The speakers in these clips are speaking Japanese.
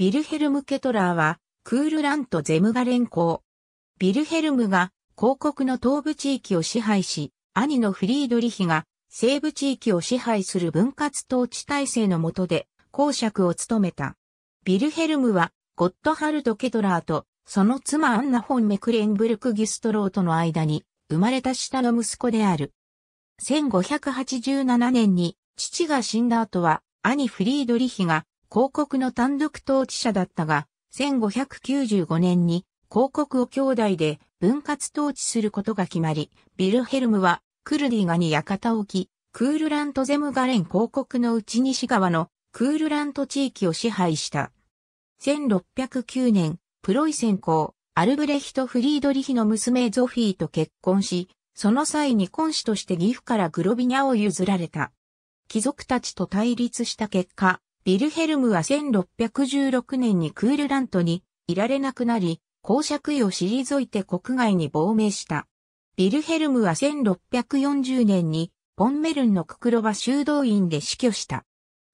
ビルヘルム・ケトラーは、クールラント・ゼムが連行。ビルヘルムが、広告の東部地域を支配し、兄のフリードリヒが、西部地域を支配する分割統治体制の下で、公爵を務めた。ビルヘルムは、ゴッドハルト・ケトラーと、その妻アンナ・ホン・メクレンブルク・ギストローとの間に、生まれた下の息子である。1587年に、父が死んだ後は、兄フリードリヒが、広告の単独統治者だったが、1595年に広告を兄弟で分割統治することが決まり、ビルヘルムはクルディガに館を置き、クールラントゼムガレン広告の内西側のクールラント地域を支配した。1609年、プロイセン公、アルブレヒト・フリードリヒの娘ゾフィーと結婚し、その際に婚子として義父からグロビニャを譲られた。貴族たちと対立した結果、ビルヘルムは1616年にクールラントにいられなくなり、公爵位を退いて国外に亡命した。ビルヘルムは1640年にポンメルンのククロバ修道院で死去した。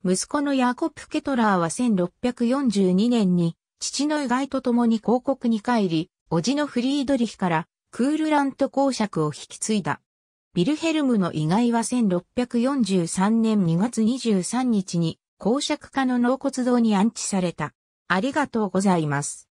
息子のヤーコプ・ケトラーは1642年に父の意外と共に広告に帰り、叔父のフリードリヒからクールラント公爵を引き継いだ。ビルヘルムの意外は1643年2月23日に公爵家の納骨堂に安置された。ありがとうございます。